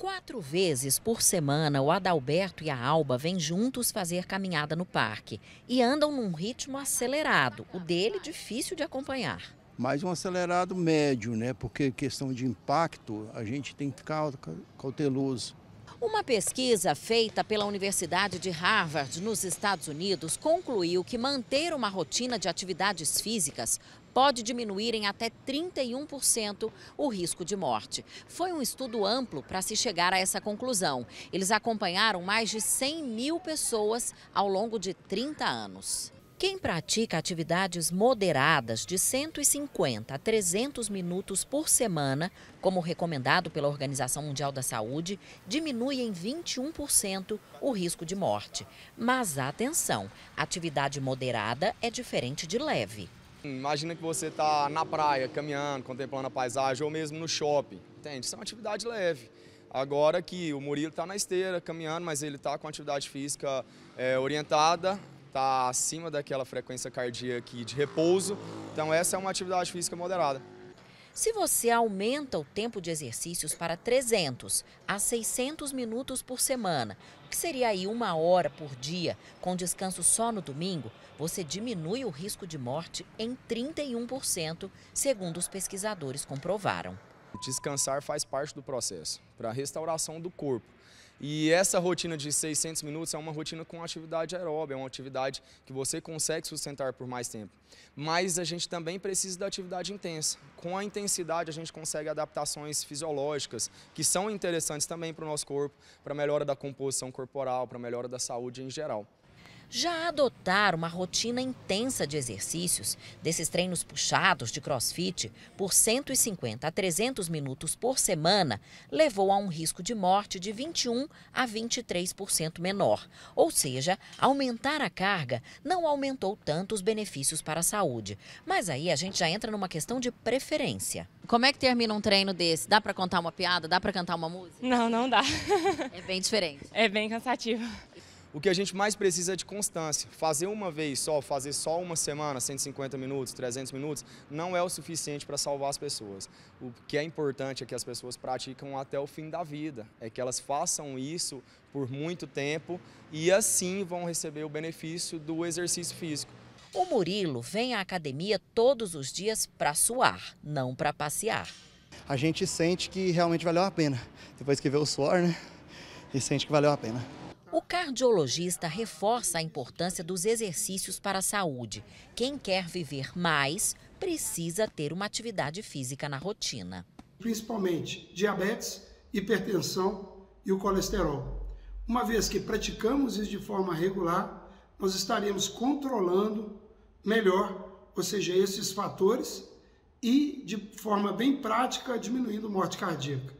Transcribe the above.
Quatro vezes por semana, o Adalberto e a Alba vêm juntos fazer caminhada no parque e andam num ritmo acelerado, o dele é difícil de acompanhar. Mas um acelerado médio, né? Porque questão de impacto, a gente tem que ficar cauteloso. Uma pesquisa feita pela Universidade de Harvard, nos Estados Unidos, concluiu que manter uma rotina de atividades físicas pode diminuir em até 31% o risco de morte. Foi um estudo amplo para se chegar a essa conclusão. Eles acompanharam mais de 100 mil pessoas ao longo de 30 anos. Quem pratica atividades moderadas de 150 a 300 minutos por semana, como recomendado pela Organização Mundial da Saúde, diminui em 21% o risco de morte. Mas atenção, atividade moderada é diferente de leve. Imagina que você está na praia, caminhando, contemplando a paisagem ou mesmo no shopping. Entende? Isso é uma atividade leve. Agora que o Murilo está na esteira, caminhando, mas ele está com atividade física é, orientada, está acima daquela frequência cardíaca de repouso. Então essa é uma atividade física moderada. Se você aumenta o tempo de exercícios para 300 a 600 minutos por semana, que seria aí uma hora por dia, com descanso só no domingo, você diminui o risco de morte em 31%, segundo os pesquisadores comprovaram. Descansar faz parte do processo para a restauração do corpo. E essa rotina de 600 minutos é uma rotina com atividade aeróbica, é uma atividade que você consegue sustentar por mais tempo. Mas a gente também precisa da atividade intensa. Com a intensidade, a gente consegue adaptações fisiológicas que são interessantes também para o nosso corpo, para a melhora da composição corporal, para a melhora da saúde em geral já adotar uma rotina intensa de exercícios, desses treinos puxados de crossfit, por 150 a 300 minutos por semana, levou a um risco de morte de 21 a 23% menor. Ou seja, aumentar a carga não aumentou tanto os benefícios para a saúde. Mas aí a gente já entra numa questão de preferência. Como é que termina um treino desse? Dá para contar uma piada? Dá para cantar uma música? Não, não dá. é bem diferente. É bem cansativo. O que a gente mais precisa é de constância. Fazer uma vez só, fazer só uma semana, 150 minutos, 300 minutos, não é o suficiente para salvar as pessoas. O que é importante é que as pessoas praticam até o fim da vida, é que elas façam isso por muito tempo e assim vão receber o benefício do exercício físico. O Murilo vem à academia todos os dias para suar, não para passear. A gente sente que realmente valeu a pena. Depois que vê o suor, né? E sente que valeu a pena. O cardiologista reforça a importância dos exercícios para a saúde. Quem quer viver mais precisa ter uma atividade física na rotina. Principalmente diabetes, hipertensão e o colesterol. Uma vez que praticamos isso de forma regular, nós estaremos controlando melhor, ou seja, esses fatores e de forma bem prática diminuindo morte cardíaca.